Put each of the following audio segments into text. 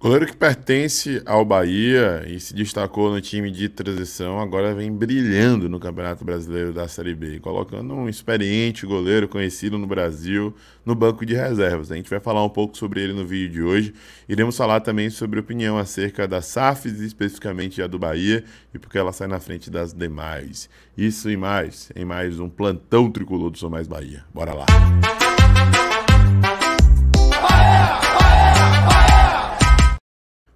Goleiro que pertence ao Bahia e se destacou no time de transição, agora vem brilhando no Campeonato Brasileiro da Série B, colocando um experiente goleiro conhecido no Brasil no banco de reservas. A gente vai falar um pouco sobre ele no vídeo de hoje. Iremos falar também sobre opinião acerca da SAFs, especificamente a do Bahia, e porque ela sai na frente das demais. Isso e mais em mais um plantão tricolor do Sou Mais Bahia. Bora lá! Música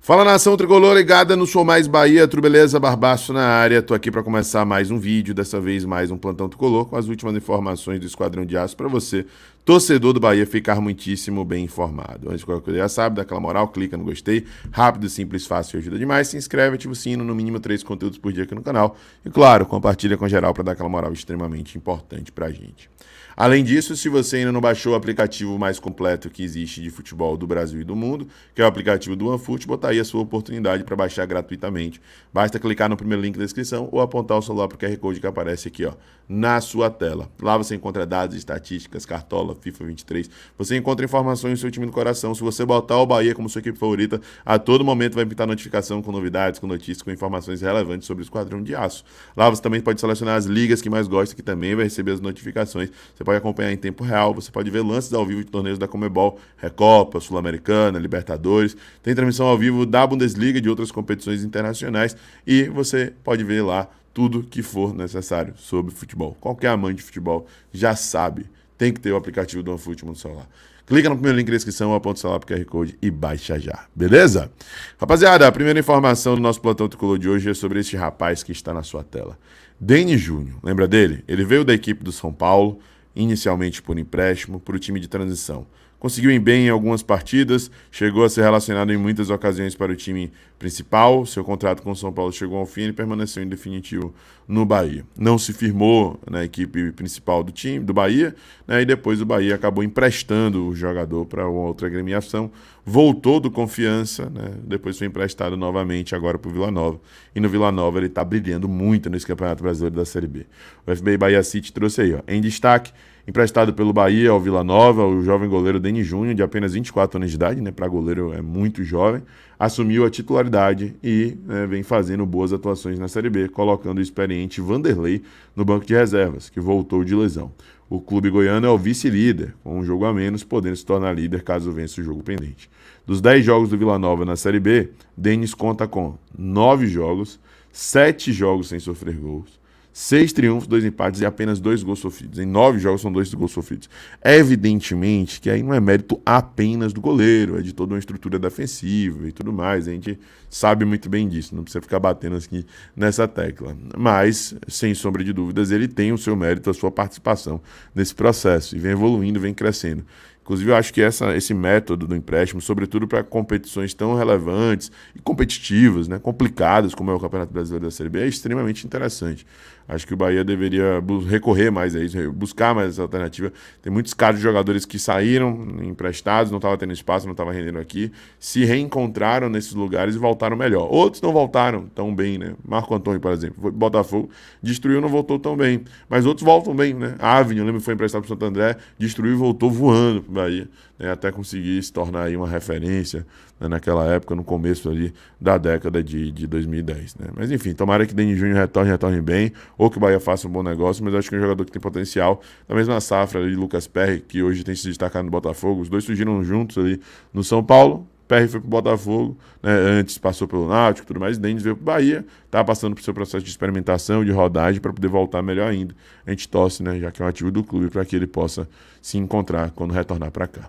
Fala nação tricolor ligada no Sou Mais Bahia, Trubeleza Barbaço na área, tô aqui para começar mais um vídeo, dessa vez mais um plantão tricolor com as últimas informações do Esquadrão de Aço para você torcedor do Bahia ficar muitíssimo bem informado. Antes de qualquer coisa, já sabe, dá aquela moral, clica no gostei, rápido, simples, fácil, ajuda demais. Se inscreve, ativa o sino, no mínimo três conteúdos por dia aqui no canal. E claro, compartilha com geral para dar aquela moral extremamente importante a gente. Além disso, se você ainda não baixou o aplicativo mais completo que existe de futebol do Brasil e do mundo, que é o aplicativo do OneFootball, tá aí a sua oportunidade para baixar gratuitamente. Basta clicar no primeiro link da descrição ou apontar o celular para o QR Code que aparece aqui ó, na sua tela. Lá você encontra dados, estatísticas, cartolas, arroba FIFA 23. Você encontra informações do seu time do coração. Se você botar o Bahia como sua equipe favorita, a todo momento vai pintar notificação com novidades, com notícias, com informações relevantes sobre o Esquadrão de Aço. Lá você também pode selecionar as ligas que mais gosta, que também vai receber as notificações. Você pode acompanhar em tempo real, você pode ver lances ao vivo de torneios da Comebol, Recopa, Sul-Americana, Libertadores. Tem transmissão ao vivo da Bundesliga e de outras competições internacionais. E você pode ver lá tudo que for necessário sobre futebol. Qualquer amante de futebol já sabe tem que ter o aplicativo do OneFootball no celular. Clica no primeiro link da descrição ou aponta o celular o QR Code e baixa já, beleza? Rapaziada, a primeira informação do nosso plantão tricolor de hoje é sobre este rapaz que está na sua tela. Dene Júnior, lembra dele? Ele veio da equipe do São Paulo, inicialmente por empréstimo, para o time de transição conseguiu ir bem em algumas partidas, chegou a ser relacionado em muitas ocasiões para o time principal. Seu contrato com o São Paulo chegou ao fim e permaneceu em definitivo no Bahia. Não se firmou na equipe principal do time do Bahia, né, e depois o Bahia acabou emprestando o jogador para outra agremiação. Voltou do Confiança, né, depois foi emprestado novamente agora para o Vila Nova. E no Vila Nova ele está brilhando muito nesse Campeonato Brasileiro da Série B. O FBI Bahia City trouxe aí, ó, em destaque Emprestado pelo Bahia ao Vila Nova, o jovem goleiro Denis Júnior, de apenas 24 anos de idade, né, para goleiro é muito jovem, assumiu a titularidade e né, vem fazendo boas atuações na Série B, colocando o experiente Vanderlei no banco de reservas, que voltou de lesão. O clube goiano é o vice-líder, com um jogo a menos, podendo se tornar líder caso vença o jogo pendente. Dos 10 jogos do Vila Nova na Série B, Denis conta com 9 jogos, 7 jogos sem sofrer gols, seis triunfos, dois empates e apenas dois gols sofridos. Em nove jogos são dois gols sofridos. Evidentemente que aí não é mérito apenas do goleiro, é de toda uma estrutura defensiva e tudo mais. A gente sabe muito bem disso, não precisa ficar batendo aqui nessa tecla. Mas, sem sombra de dúvidas, ele tem o seu mérito, a sua participação nesse processo e vem evoluindo, vem crescendo. Inclusive, eu acho que essa, esse método do empréstimo, sobretudo para competições tão relevantes e competitivas, né, complicadas, como é o Campeonato Brasileiro da Série B, é extremamente interessante. Acho que o Bahia deveria recorrer mais a isso, buscar mais essa alternativa. Tem muitos casos de jogadores que saíram emprestados, não estava tendo espaço, não estava rendendo aqui, se reencontraram nesses lugares e voltaram melhor. Outros não voltaram tão bem, né? Marco Antônio, por exemplo, foi Botafogo, destruiu, não voltou tão bem. Mas outros voltam bem, né? A eu lembro que foi emprestado para o Santo André, destruiu e voltou voando Bahia, né, até conseguir se tornar aí uma referência né, naquela época, no começo ali da década de, de 2010. Né. Mas enfim, tomara que Denis Júnior retorne, retorne bem, ou que o Bahia faça um bom negócio, mas acho que é um jogador que tem potencial, na mesma safra ali, Lucas Perry, que hoje tem se destacado no Botafogo, os dois surgiram juntos ali no São Paulo, PR foi pro Botafogo, né, antes passou pelo Náutico, tudo mais, Denis veio pro Bahia, tá passando pro seu processo de experimentação, de rodagem, para poder voltar melhor ainda. A gente torce, né, já que é um ativo do clube, para que ele possa se encontrar quando retornar para cá.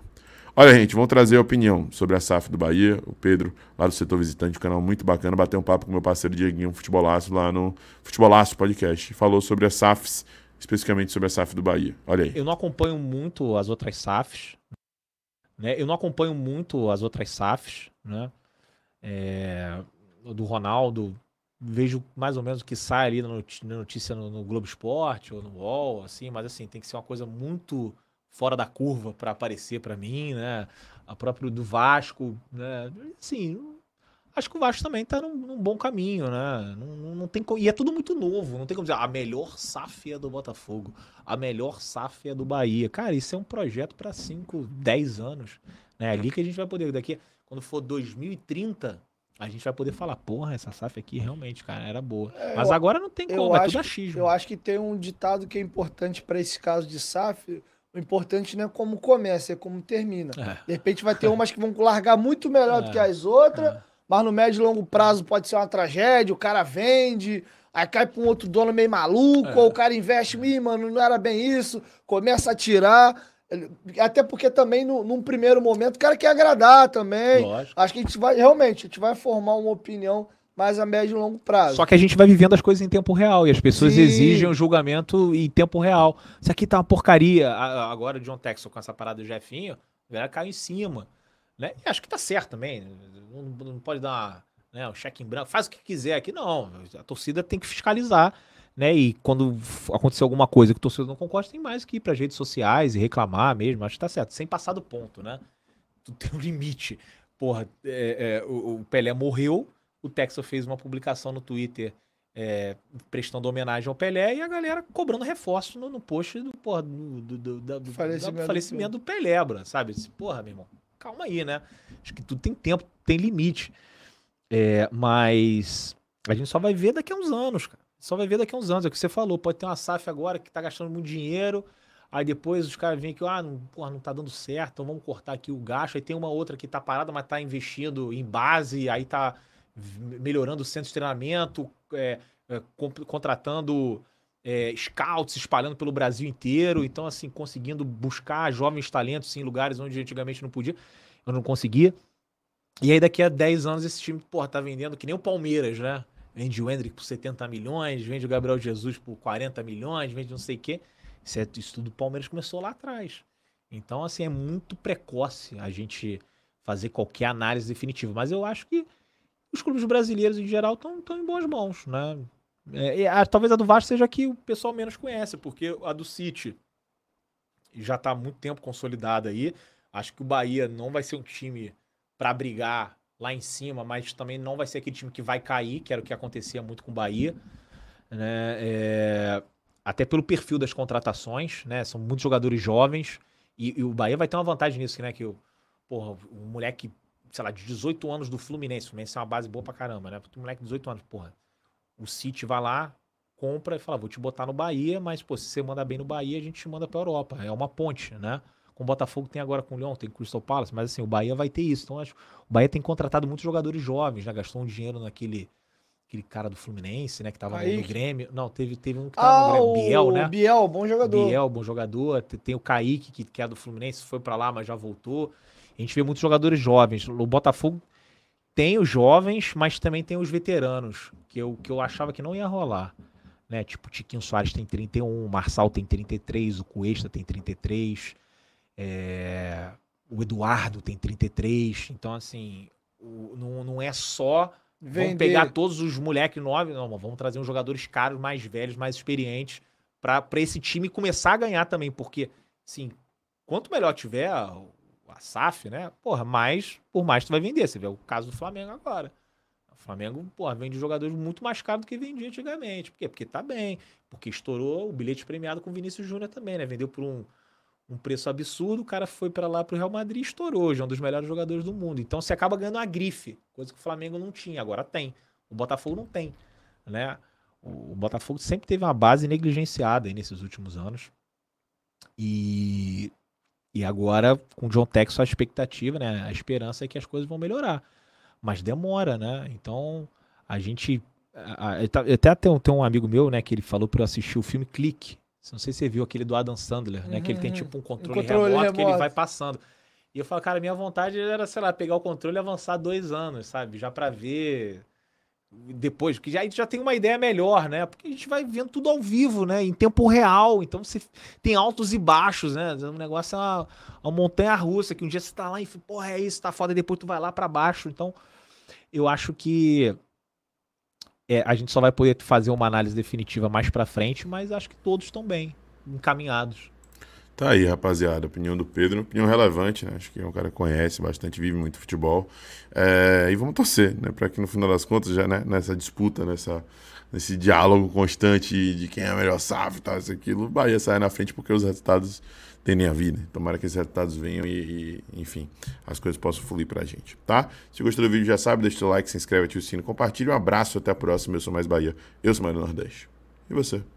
Olha, gente, vão trazer a opinião sobre a SAF do Bahia. O Pedro, lá do setor visitante, um canal muito bacana, bateu um papo com meu parceiro Dieguinho, um futebolaço, lá no Futebolaço Podcast. Falou sobre as SAFs, especificamente sobre a SAF do Bahia. Olha aí. Eu não acompanho muito as outras SAFs, né? Eu não acompanho muito as outras SAFs, né? É, do Ronaldo, vejo mais ou menos o que sai ali na notícia no, no Globo Esporte ou no UOL, assim, mas assim, tem que ser uma coisa muito fora da curva para aparecer para mim, né? A própria do Vasco, né? Assim, acho que o Vasco também está num, num, bom caminho, né? Não, não tem como, e é tudo muito novo, não tem como dizer ah, a melhor SAF é do Botafogo, a melhor SAF é do Bahia. Cara, isso é um projeto para 5, 10 anos. Né? É ali que a gente vai poder, daqui, quando for 2030, a gente vai poder falar, porra, essa SAF aqui realmente, cara, era boa. É, Mas eu, agora não tem como, é acho, tudo achismo. Eu acho que tem um ditado que é importante para esse caso de SAF. O importante não é como começa, é como termina. É. De repente vai ter umas que vão largar muito melhor do é, que as outras é mas no médio e longo prazo pode ser uma tragédia, o cara vende, aí cai para um outro dono meio maluco, é. ou o cara investe, ih, mano, não era bem isso, começa a tirar. Até porque também, no, num primeiro momento, o cara quer agradar também. Lógico. Acho que a gente vai, realmente, a gente vai formar uma opinião mais a médio e longo prazo. Só que a gente vai vivendo as coisas em tempo real e as pessoas Sim. exigem o um julgamento em tempo real. Isso aqui tá uma porcaria. Agora, John Texel com essa parada do Jefinho, o cara caiu em cima. Né? E acho que tá certo também. Não, não pode dar o né, um cheque em branco, faz o que quiser aqui, não. A torcida tem que fiscalizar. Né? E quando acontecer alguma coisa que o torcedor não concorda, tem mais que ir para as redes sociais e reclamar mesmo. Acho que tá certo, sem passar do ponto, né? Tu tem um limite. Porra, é, é, o, o Pelé morreu, o Texas fez uma publicação no Twitter é, prestando homenagem ao Pelé e a galera cobrando reforço no, no post do, porra, do, do, do, do falecimento, do, falecimento do Pelé, bro, sabe? Porra, meu irmão, calma aí, né? Acho que tudo tem tempo, tem limite. É, mas a gente só vai ver daqui a uns anos, cara. Só vai ver daqui a uns anos. É o que você falou. Pode ter uma SAF agora que tá gastando muito dinheiro. Aí depois os caras vêm aqui, ah, não, porra, não tá dando certo, então vamos cortar aqui o gasto. Aí tem uma outra que tá parada, mas tá investindo em base, aí tá melhorando o centro de treinamento, é, é, contratando é, scouts espalhando pelo Brasil inteiro, então, assim, conseguindo buscar jovens talentos em lugares onde antigamente não podia, eu não conseguia. E aí, daqui a 10 anos, esse time, porra, tá vendendo que nem o Palmeiras, né? Vende o Hendrick por 70 milhões, vende o Gabriel Jesus por 40 milhões, vende não sei o quê. Isso, é, isso tudo o Palmeiras começou lá atrás. Então, assim, é muito precoce a gente fazer qualquer análise definitiva. Mas eu acho que os clubes brasileiros, em geral, estão em boas mãos, né? É, a, talvez a do Vasco seja a que o pessoal menos conhece, porque a do City já está há muito tempo consolidada aí. Acho que o Bahia não vai ser um time para brigar lá em cima, mas também não vai ser aquele time que vai cair, que era o que acontecia muito com o Bahia. Né? É, até pelo perfil das contratações, né? São muitos jogadores jovens e, e o Bahia vai ter uma vantagem nisso, né? Que o, porra, um moleque, sei lá, de 18 anos do Fluminense, o Fluminense é uma base boa pra caramba, né? Um moleque de 18 anos, porra o City vai lá, compra e fala, vou te botar no Bahia, mas pô, se você manda bem no Bahia, a gente te manda para Europa. É uma ponte, né? Com o Botafogo tem agora com o Leão, tem Crystal Palace, mas assim, o Bahia vai ter isso. Então acho o Bahia tem contratado muitos jogadores jovens, já né? gastou um dinheiro naquele aquele cara do Fluminense, né, que tava Kaique. no Grêmio. Não, teve teve um que tava ah, no Grêmio, Biel, né? Biel, bom jogador. Biel, bom jogador. Tem o Kaique que, que é do Fluminense, foi para lá, mas já voltou. A gente vê muitos jogadores jovens. O Botafogo tem os jovens, mas também tem os veteranos, que eu, que eu achava que não ia rolar. Né? Tipo, Tiquinho Soares tem 31, o Marçal tem 33, o Cuesta tem 33, é... o Eduardo tem 33. Então, assim, o, não, não é só. Vender. Vamos pegar todos os moleques novos, não, vamos trazer uns jogadores caros, mais velhos, mais experientes, para esse time começar a ganhar também, porque, assim, quanto melhor tiver, a SAF, né? Porra, mais, por mais tu vai vender. Você vê o caso do Flamengo agora. O Flamengo, porra, vende jogadores muito mais caro do que vendia antigamente. Por quê? Porque tá bem. Porque estourou o bilhete premiado com o Vinícius Júnior também, né? Vendeu por um, um preço absurdo, o cara foi para lá pro Real Madrid e estourou. Hoje é um dos melhores jogadores do mundo. Então você acaba ganhando uma grife, coisa que o Flamengo não tinha, agora tem. O Botafogo não tem, né? O, o Botafogo sempre teve uma base negligenciada nesses últimos anos. E e agora, com o John Texas, a expectativa, né? A esperança é que as coisas vão melhorar. Mas demora, né? Então, a gente. A, até tem, tem um amigo meu, né, que ele falou para eu assistir o filme Clique. Não sei se você viu aquele do Adam Sandler, né? Uhum. Que ele tem uhum. tipo um controle, um controle remoto, remoto que ele vai passando. E eu falo, cara, minha vontade era, sei lá, pegar o controle e avançar dois anos, sabe? Já para ver depois, porque já, a gente já tem uma ideia melhor, né? Porque a gente vai vendo tudo ao vivo, né? Em tempo real. Então você tem altos e baixos, né? O negócio é uma, uma montanha russa, que um dia você tá lá e porra, é isso, tá foda, e depois tu vai lá para baixo. Então, eu acho que é, a gente só vai poder fazer uma análise definitiva mais para frente, mas acho que todos estão bem encaminhados. Tá aí, rapaziada. Opinião do Pedro, opinião relevante, né? Acho que é um cara que conhece bastante, vive muito futebol. É, e vamos torcer, né? Para que no final das contas, já né? nessa disputa, nessa, nesse diálogo constante de quem é o melhor SAF e tal, isso aquilo, o Bahia sair na frente porque os resultados tendem a vir, né? Tomara que esses resultados venham e, e enfim, as coisas possam fluir pra gente, tá? Se gostou do vídeo, já sabe, deixa o like, se inscreve, ativa o sino, compartilha. Um abraço, até a próxima. Eu sou Mais Bahia, eu sou do Nordeste. E você?